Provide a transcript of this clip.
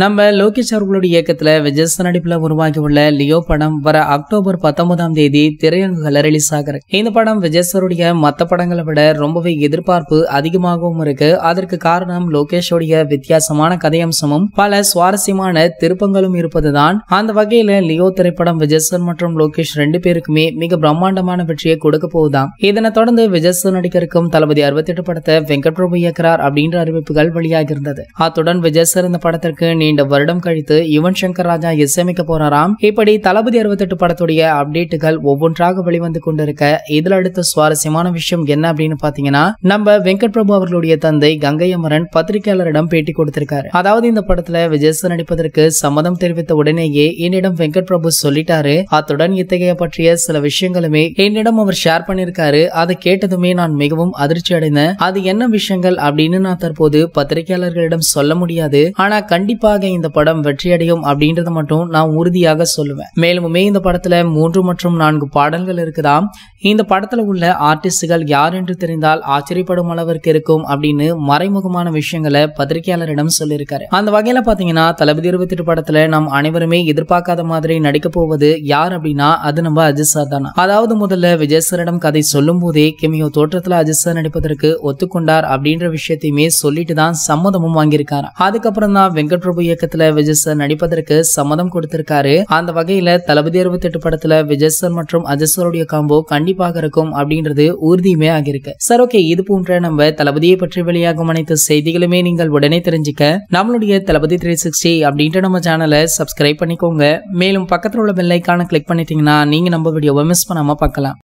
நம்ம லோகேஷ் அவர்களுடைய இயக்கத்தில் விஜய் நடிப்பில் உருவாகி உள்ள லியோ படம் வர அக்டோபர் பத்தொன்பதாம் தேதி திரையரங்குகள் ரிலீஸ் ஆகிறது இந்த படம் விஜய் சாருடைய மற்ற படங்களை விட ரொம்பவே எதிர்பார்ப்பு அதிகமாகவும் இருக்கு அதற்கு காரணம் லோகேஷோடைய வித்தியாசமான கதையம்சமும் பல சுவாரஸ்யமான திருப்பங்களும் இருப்பதுதான் அந்த வகையில லியோ திரைப்படம் விஜய் மற்றும் லோகேஷ் ரெண்டு பேருக்குமே மிக பிரம்மாண்டமான வெற்றியை கொடுக்க போகுதாம் இதனைத் தொடர்ந்து விஜய் சார் நடிகருக்கும் தளபதி அறுபத்தி எட்டு படத்தை வெங்கட் பிரபு இயக்கிறார் அப்படின்ற அறிவிப்புகள் வெளியாகி இருந்தது அத்துடன் விஜய் சார் இந்த படத்திற்கு நீண்ட வருடம் கழித்து யுவன் சங்கர் ராஜா இசையமைக்க போறாராம் இப்படி தளபதி அறுபத்தெட்டு படத்துடைய அப்டேட்டுகள் ஒவ்வொன்றாக வெளிவந்து கொண்டிருக்க இதில் அடுத்த சுவாரஸ்யமான விஷயம் என்ன அப்படின்னு பாத்தீங்கன்னா நம்ம வெங்கட் பிரபு அவர்களுடைய தந்தை கங்கை அமரன் பத்திரிகையாளரிடம் பேட்டி கொடுத்திருக்காரு அதாவது இந்த படத்துல விஜய் நடிப்பதற்கு சம்மதம் தெரிவித்த உடனேயே என்னிடம் வெங்கட் பிரபு சொல்லிட்டாரு அத்துடன் இத்தகைய பற்றிய சில விஷயங்களுமே என்னிடம் அவர் ஷேர் பண்ணிருக்காரு அதை கேட்டதுமே நான் மிகவும் அதிர்ச்சி அடைந்தேன் அது என்ன விஷயங்கள் அப்படின்னு நான் தற்போது பத்திரிகையாளர்களிடம் சொல்ல முடியாது ஆனா கண்டிப்பா கண்டிப்பாக இந்த படம் வெற்றியடையும் அப்படின்றத மட்டும் நான் உறுதியாக சொல்லுவேன் மேலுமே இந்த படத்துல மூன்று மற்றும் நான்கு பாடல்கள் இருக்குதாம் இந்த படத்துல உள்ள ஆர்டிஸ்டுகள் யார் என்று தெரிந்தால் ஆச்சரியப்படும் அளவிற்கு இருக்கும் அப்படின்னு மறைமுகமான விஷயங்களை பத்திரிகையாளரிடம் சொல்லியிருக்காரு அந்த வகையில பாத்தீங்கன்னா தளபதி இருபத்தி படத்துல நாம் அனைவருமே எதிர்பார்க்காத மாதிரி நடிக்க போவது யார் அப்படின்னா அது நம்ம அஜித் சார் தானா அதாவது முதல்ல விஜய் சாரிடம் கதை சொல்லும் போதே கெமியோ தோற்றத்துல அஜித் சார் நடிப்பதற்கு ஒத்துக்கொண்டார் அப்படின்ற விஷயத்தையுமே சொல்லிட்டு தான் சம்மதமும் வாங்கியிருக்காரு அதுக்கப்புறம் தான் வெங்கட் பிரபு பாபு இயக்கத்துல விஜய் சார் நடிப்பதற்கு சம்மதம் கொடுத்திருக்காரு அந்த வகையில தளபதி அறுபத்தி எட்டு படத்துல விஜய் சார் மற்றும் அஜய் சாருடைய காம்போ கண்டிப்பாக இருக்கும் அப்படின்றது உறுதியுமே ஆகியிருக்கு சார் ஓகே இது போன்ற நம்ம தளபதியை பற்றி வெளியாகும் அனைத்து செய்திகளுமே நீங்கள் உடனே தெரிஞ்சுக்க நம்மளுடைய தளபதி த்ரீ சிக்ஸ்டி அப்படின்ற நம்ம சேனலை சப்ஸ்கிரைப் பண்ணிக்கோங்க மேலும் பக்கத்தில் உள்ள பெல்லைக்கான கிளிக் பண்ணிட்டீங்கன்னா நீங்க நம்ம வீடியோவை மிஸ் பண்ணாம பார்க்கலாம்